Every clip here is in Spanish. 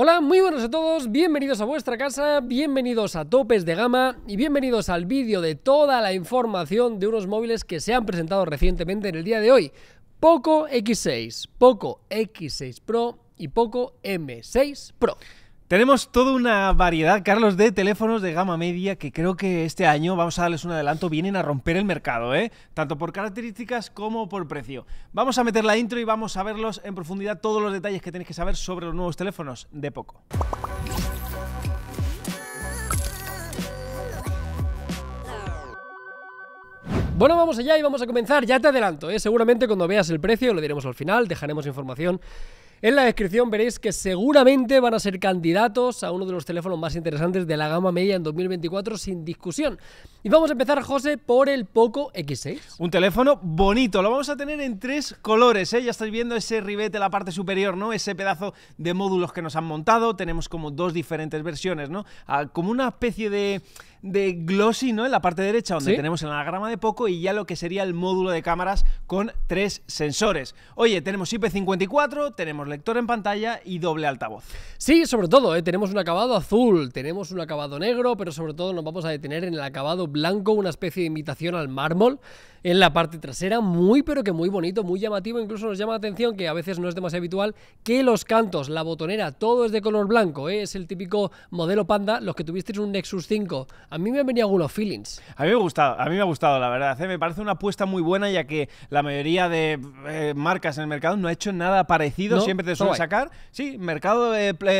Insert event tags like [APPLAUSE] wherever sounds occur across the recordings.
Hola, muy buenos a todos, bienvenidos a vuestra casa, bienvenidos a Topes de Gama y bienvenidos al vídeo de toda la información de unos móviles que se han presentado recientemente en el día de hoy. Poco X6, Poco X6 Pro y Poco M6 Pro. Tenemos toda una variedad, Carlos, de teléfonos de gama media que creo que este año, vamos a darles un adelanto, vienen a romper el mercado, ¿eh? tanto por características como por precio. Vamos a meter la intro y vamos a verlos en profundidad todos los detalles que tenéis que saber sobre los nuevos teléfonos de poco. Bueno, vamos allá y vamos a comenzar. Ya te adelanto, ¿eh? seguramente cuando veas el precio, lo diremos al final, dejaremos información en la descripción veréis que seguramente van a ser candidatos a uno de los teléfonos más interesantes de la gama media en 2024 sin discusión. Y vamos a empezar, José, por el Poco X6. Un teléfono bonito, lo vamos a tener en tres colores, ¿eh? ya estáis viendo ese ribete, la parte superior, ¿no? Ese pedazo de módulos que nos han montado, tenemos como dos diferentes versiones, ¿no? Ah, como una especie de de glossy, ¿no? En la parte derecha, donde tenemos el anagrama de Poco y ya lo que sería el módulo de cámaras con tres sensores. Oye, tenemos IP54, tenemos lector en pantalla y doble altavoz. Sí, sobre todo, ¿eh? tenemos un acabado azul, tenemos un acabado negro, pero sobre todo nos vamos a detener en el acabado blanco, una especie de imitación al mármol en la parte trasera, muy pero que muy bonito, muy llamativo, incluso nos llama la atención que a veces no es demasiado habitual que los cantos, la botonera, todo es de color blanco, ¿eh? es el típico modelo panda, los que tuvisteis un Nexus 5, a mí me venía venido algunos feelings. A mí me ha gustado, a mí me ha gustado la verdad, ¿eh? me parece una apuesta muy buena ya que la mayoría de eh, marcas en el mercado no ha hecho nada parecido, siempre te suele sacar, sí, mercado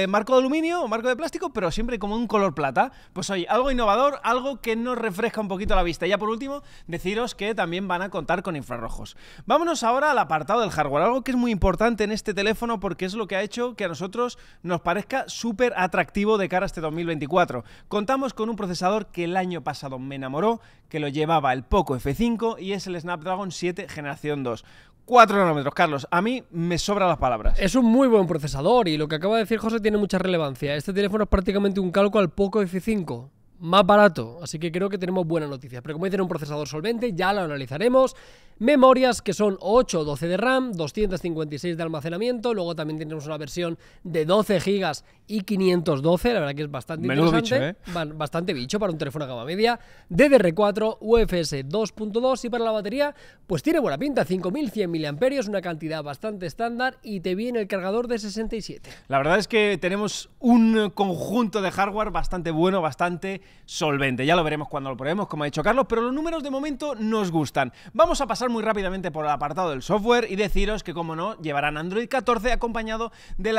marco de aluminio, marco de plástico, pero siempre como un color plata, pues oye, algo innovador, algo que nos refresca un poquito la vista. Y ya por último, deciros que también van a contar con infrarrojos. Vámonos ahora al apartado del hardware, algo que es muy importante en este teléfono porque es lo que ha hecho que a nosotros nos parezca súper atractivo de cara a este 2024. Contamos con un procesador que el año pasado me enamoró, que lo llevaba el Poco F5 y es el Snapdragon 7 generación 2. 4 nanómetros, Carlos. A mí me sobran las palabras. Es un muy buen procesador y lo que acaba de decir José tiene mucha relevancia. Este teléfono es prácticamente un calco al Poco F5 más barato. Así que creo que tenemos buenas noticias. Pero como en un procesador solvente, ya lo analizaremos memorias que son 8 12 de RAM, 256 de almacenamiento, luego también tenemos una versión de 12 GB y 512, la verdad que es bastante interesante, ¿eh? bicho, bastante bicho para un teléfono de gama media, DDR4, UFS 2.2 y para la batería pues tiene buena pinta, 5100 mAh, una cantidad bastante estándar y te viene el cargador de 67. La verdad es que tenemos un conjunto de hardware bastante bueno, bastante solvente, ya lo veremos cuando lo probemos, como ha dicho Carlos, pero los números de momento nos gustan. Vamos a pasar muy rápidamente por el apartado del software y deciros que, como no, llevarán Android 14 acompañado de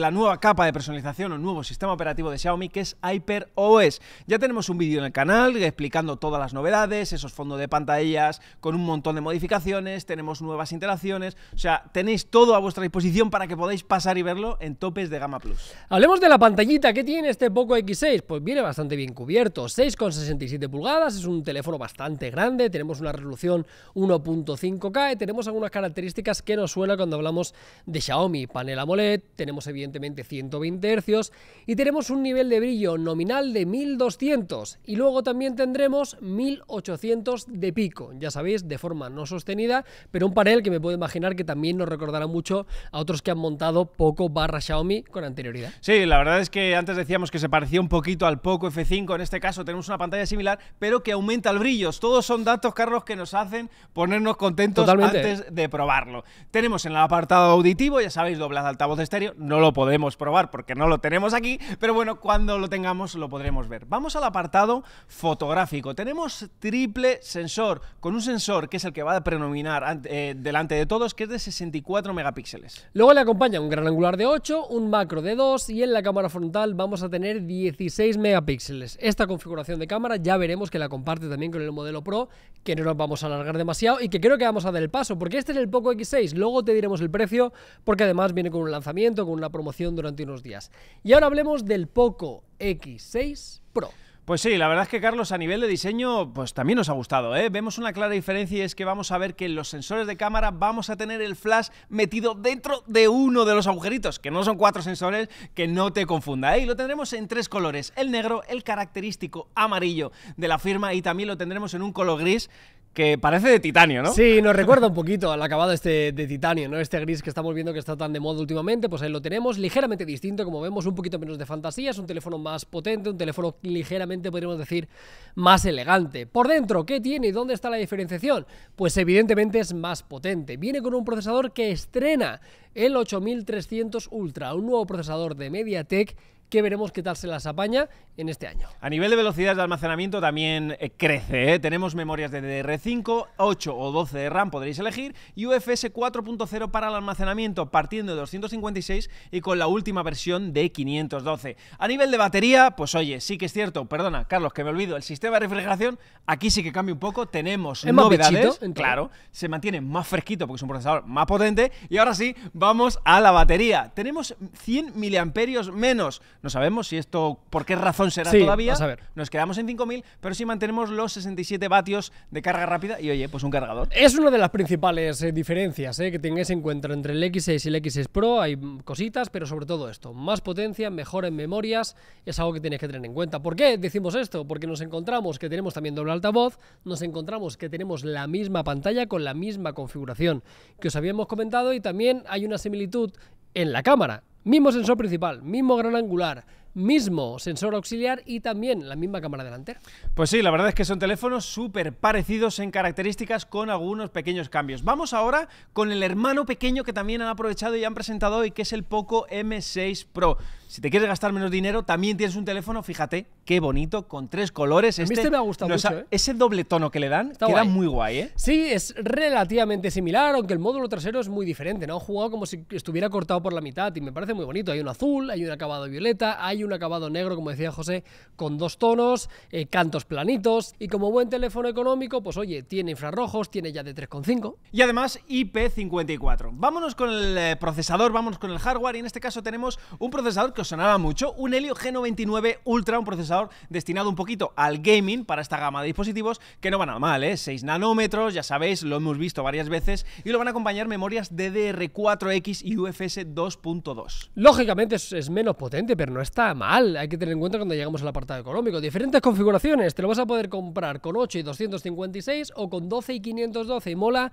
la, nueva capa de personalización o nuevo sistema operativo de Xiaomi que es HyperOS. Ya tenemos un vídeo en el canal explicando todas las novedades, esos fondos de pantallas con un montón de modificaciones, tenemos nuevas interacciones, o sea, tenéis todo a vuestra disposición para que podáis pasar y verlo en topes de gama plus. Hablemos de la pantallita que tiene este Poco X6, pues viene bastante bien cubierto, 6,67 pulgadas, es un teléfono bastante grande, tenemos una resolución 1.5K. Tenemos algunas características que nos suena cuando hablamos de Xiaomi. Panel AMOLED, tenemos evidentemente 120 Hz y tenemos un nivel de brillo nominal de 1200 y luego también tendremos 1800 de pico, ya sabéis, de forma no sostenida, pero un panel que me puedo imaginar que también nos recordará mucho a otros que han montado poco barra Xiaomi con anterioridad. Sí, la verdad es que antes decíamos que se parecía un poquito al Poco F5, en este caso tenemos una pantalla similar, pero que aumenta el brillo. Todos son datos, Carlos, que nos hacen ponernos contentos antes de probarlo. Tenemos en el apartado auditivo, ya sabéis, de altavoz estéreo. No lo podemos probar porque no lo tenemos aquí, pero bueno, cuando lo tengamos lo podremos ver. Vamos al apartado fotográfico. Tenemos triple sensor, con un sensor que es el que va a prenominar eh, delante de todos, que es de 64 megapíxeles. Luego le acompaña un gran angular de 8, un macro de 2 y en la cámara frontal vamos a tener 16 megapíxeles. Esta configuración de cámara ya veremos que la comparte también con el modelo Pro, que no nos vamos a alargar demasiado y que creo que vamos a dar el paso, porque este es el Poco X6, luego te diremos el precio, porque además viene con un lanzamiento, con una promoción durante unos días. Y ahora hablemos del Poco X6 Pro. Pues sí, la verdad es que Carlos a nivel de diseño pues también nos ha gustado, ¿eh? Vemos una clara diferencia y es que vamos a ver que en los sensores de cámara vamos a tener el flash metido dentro de uno de los agujeritos, que no son cuatro sensores, que no te confunda, ¿eh? Y lo tendremos en tres colores, el negro, el característico amarillo de la firma y también lo tendremos en un color gris que parece de titanio, ¿no? Sí, nos recuerda un poquito al acabado este de titanio, ¿no? Este gris que estamos viendo que está tan de moda últimamente, pues ahí lo tenemos, ligeramente distinto, como vemos, un poquito menos de fantasía, es un teléfono más potente, un teléfono ligeramente, podríamos decir, más elegante. Por dentro, ¿qué tiene y dónde está la diferenciación? Pues evidentemente es más potente. Viene con un procesador que estrena el 8300 Ultra, un nuevo procesador de MediaTek que veremos qué tal se las apaña en este año. A nivel de velocidad de almacenamiento también eh, crece. ¿eh? Tenemos memorias de DDR5, 8 o 12 de RAM podréis elegir y UFS 4.0 para el almacenamiento partiendo de 256 y con la última versión de 512. A nivel de batería, pues oye, sí que es cierto, perdona Carlos que me olvido, el sistema de refrigeración aquí sí que cambia un poco, tenemos novedades, claro, se mantiene más fresquito porque es un procesador más potente y ahora sí, vamos a la batería. Tenemos 100 miliamperios menos, no sabemos si esto, por qué razón será todavía. A ver. Nos quedamos en 5.000, pero si mantenemos los 67 vatios de carga rápida y oye, pues un cargador. Es una de las principales eh, diferencias eh, que tengáis en cuenta entre el X6 y el X6 Pro. Hay cositas, pero sobre todo esto, más potencia, mejor en memorias, es algo que tenéis que tener en cuenta. ¿Por qué decimos esto? Porque nos encontramos que tenemos también doble altavoz, nos encontramos que tenemos la misma pantalla con la misma configuración que os habíamos comentado y también hay una similitud en la cámara. Mismo sensor principal, mismo gran angular, mismo sensor auxiliar y también la misma cámara delantera. Pues sí, la verdad es que son teléfonos súper parecidos en características con algunos pequeños cambios. Vamos ahora con el hermano pequeño que también han aprovechado y han presentado hoy, que es el Poco M6 Pro. Si te quieres gastar menos dinero, también tienes un teléfono, fíjate, qué bonito, con tres colores. A mí este, este me ha gustado mucho, ¿eh? Ese doble tono que le dan Está queda muy guay, ¿eh? Sí, es relativamente similar, aunque el módulo trasero es muy diferente, ¿no? Han jugado como si estuviera cortado por la mitad y me parece muy bonito. Hay un azul, hay un acabado violeta, hay un un acabado negro, como decía José, con dos tonos, eh, cantos planitos y como buen teléfono económico, pues oye, tiene infrarrojos, tiene ya de 3,5. Y además IP54. Vámonos con el eh, procesador, vámonos con el hardware y en este caso tenemos un procesador que os sonaba mucho, un Helio G99 Ultra, un procesador destinado un poquito al gaming para esta gama de dispositivos que no van a mal, ¿eh? 6 nanómetros, ya sabéis, lo hemos visto varias veces y lo van a acompañar memorias DDR4X y UFS 2.2. Lógicamente es, es menos potente, pero no está mal. Hay que tener en cuenta cuando llegamos al apartado económico. Diferentes configuraciones. Te lo vas a poder comprar con 8 y 256 o con 12 y 512. Y mola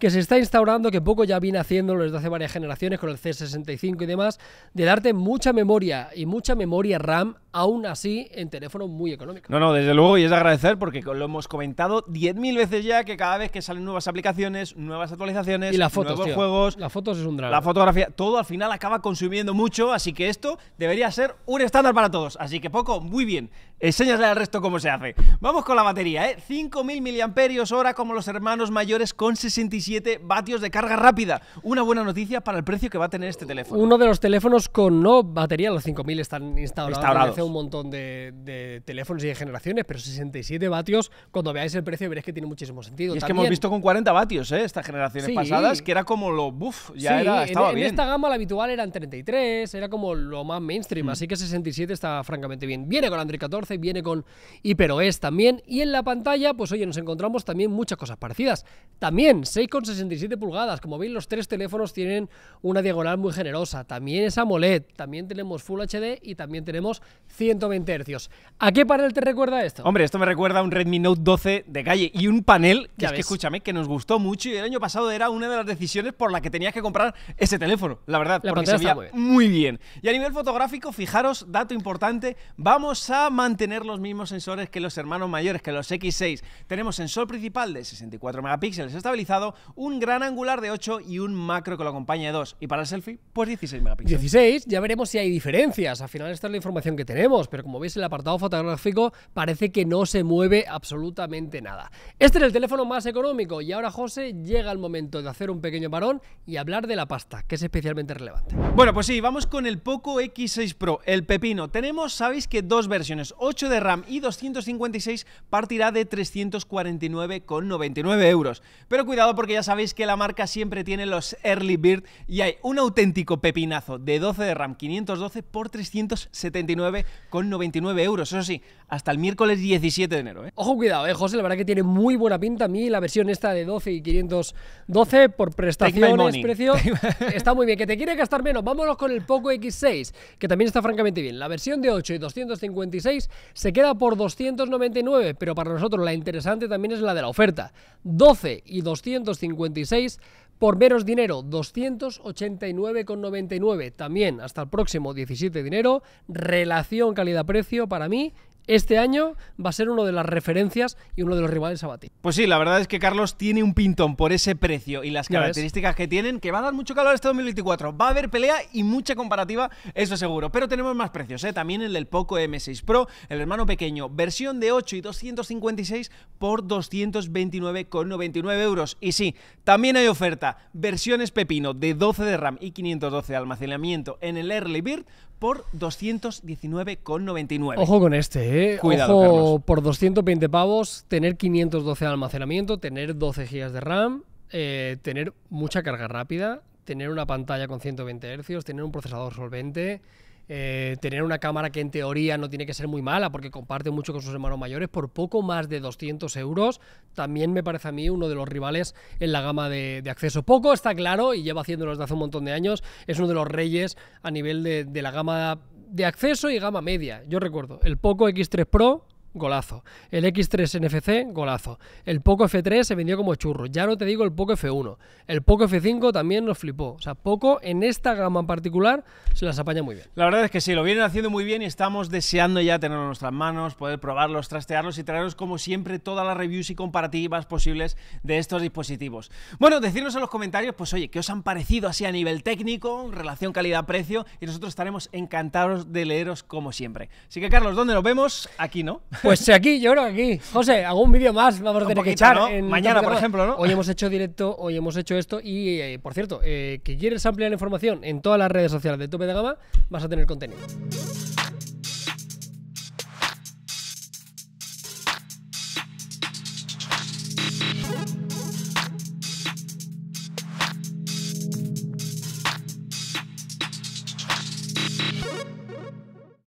que se está instaurando, que poco ya viene haciéndolo desde hace varias generaciones con el C65 y demás, de darte mucha memoria y mucha memoria RAM aún así en teléfono muy económico. No, no, desde luego, y es de agradecer porque lo hemos comentado 10.000 veces ya que cada vez que salen nuevas aplicaciones, nuevas actualizaciones, y las fotos, nuevos juegos. Las fotos es un drama. La fotografía, todo al final acaba consumiendo mucho, así que esto debería ser un estándar para todos. Así que poco, muy bien. Enseñasle al resto cómo se hace. Vamos con la batería, ¿eh? 5.000 hora como los hermanos mayores con 67 vatios de carga rápida. Una buena noticia para el precio que va a tener este teléfono. Uno de los teléfonos con no batería, los 5.000 están instalados. hace un montón de, teléfonos y de generaciones, pero 67 vatios, cuando veáis el precio veréis que tiene muchísimo sentido. Y es que hemos visto con 40 vatios, ¿eh? Estas generaciones pasadas, que era como lo... buff ya estaba e-, bien. En esta gama la habitual eran 33, era como lo más mainstream, mm. así que 67 está francamente bien. Viene con Android 14 viene con es también. Y en la pantalla, pues oye, nos encontramos también muchas cosas parecidas. También 6,67 pulgadas. Como veis, los tres teléfonos tienen una diagonal muy generosa. También es AMOLED, también tenemos Full HD y también tenemos 120 Hz. ¿A qué panel te recuerda esto? Hombre, esto me recuerda a un Redmi Note 12 de calle y un panel que escúchame, que nos gustó mucho y el año pasado era una de las decisiones por la que tenías que comprar ese teléfono, la verdad, porque se veía muy bien. Y a nivel fotográfico, fijaros, dato importante, vamos a mantener tener los mismos sensores que los hermanos mayores, que los X6. Tenemos sensor principal de 64 megapíxeles estabilizado, un gran angular de 8 y un macro que lo acompaña de 2. Y para el selfie, pues 16 megapíxeles. 16, ya veremos si hay diferencias. Al final esta es la información que tenemos, pero como veis el apartado fotográfico parece que no se mueve absolutamente nada. Este es el teléfono más económico y ahora José llega el momento de hacer un pequeño varón y hablar de la pasta, que es especialmente relevante. Bueno, pues sí, vamos con el Poco X6 Pro, el pepino. Tenemos, sabéis que dos versiones, 8 de RAM y 256 partirá de 349,99 euros. Pero cuidado porque ya sabéis que la marca siempre tiene los Early Bird y hay un auténtico pepinazo de 12 de RAM 512 por 379,99 euros. Eso sí, hasta el miércoles 17 de enero. ¿eh? Ojo, cuidado, eh, José, la verdad que tiene muy buena pinta. A mí la versión esta de 12 y 512 por prestaciones, precio, [LAUGHS] está muy bien. Que te quiere gastar menos, vámonos con el Poco X6, que también está francamente bien. La versión de 8 y 256 se queda por 299, pero para nosotros la interesante también es la de la oferta. 12 y 256 por menos dinero, 289,99. También hasta el próximo 17 dinero, Relación calidad-precio para mí este año va a ser uno de las referencias y uno de los rivales a batir. Pues sí, la verdad es que Carlos tiene un pintón por ese precio y las características que tienen, que va a dar mucho calor este 2024. Va a haber pelea y mucha comparativa, eso seguro. Pero tenemos más precios, ¿eh? también el del Poco M6 Pro, el hermano pequeño, versión de 8 y 256 por 229,99 euros. Y sí, también hay oferta, versiones pepino de 12 de RAM y 512 de almacenamiento en el Early Bird por 219,99. Ojo con este, ¿eh? Cuidado, Ojo, por 220 pavos, tener 512 de almacenamiento, tener 12 GB de RAM, eh, tener mucha carga rápida, tener una pantalla con 120 Hz, tener un procesador solvente. Eh, tener una cámara que en teoría no tiene que ser muy mala porque comparte mucho con sus hermanos mayores por poco más de 200 euros, también me parece a mí uno de los rivales en la gama de, acceso. Poco está claro y lleva haciéndolo desde hace un montón de años, es uno de los reyes a nivel de, de la gama de acceso y gama media. Yo recuerdo el Poco X3 Pro golazo. El X3 NFC, golazo. El Poco F3 se vendió como churro. Ya no te digo el Poco F1. El Poco F5 también nos flipó. O sea, Poco en esta gama en particular se las apaña muy bien. La verdad es que sí, lo vienen haciendo muy bien y estamos deseando ya tenerlo en nuestras manos, poder probarlos, trastearlos y traeros como siempre todas las reviews y comparativas posibles de estos dispositivos. Bueno, decirnos en los comentarios, pues oye, ¿qué os han parecido así a nivel técnico, relación calidad-precio? Y nosotros estaremos encantados de leeros como siempre. Así que Carlos, ¿dónde nos vemos? Aquí, ¿no? Pues [LAUGHS] aquí, yo creo aquí. José, algún vídeo más vamos a tener que echar. En Mañana, por ejemplo, ¿no? Hoy hemos hecho directo, hoy hemos hecho esto. Y, eh, por cierto, eh, que quieres ampliar la información en todas las redes sociales de Tope de Gama, vas a tener contenido.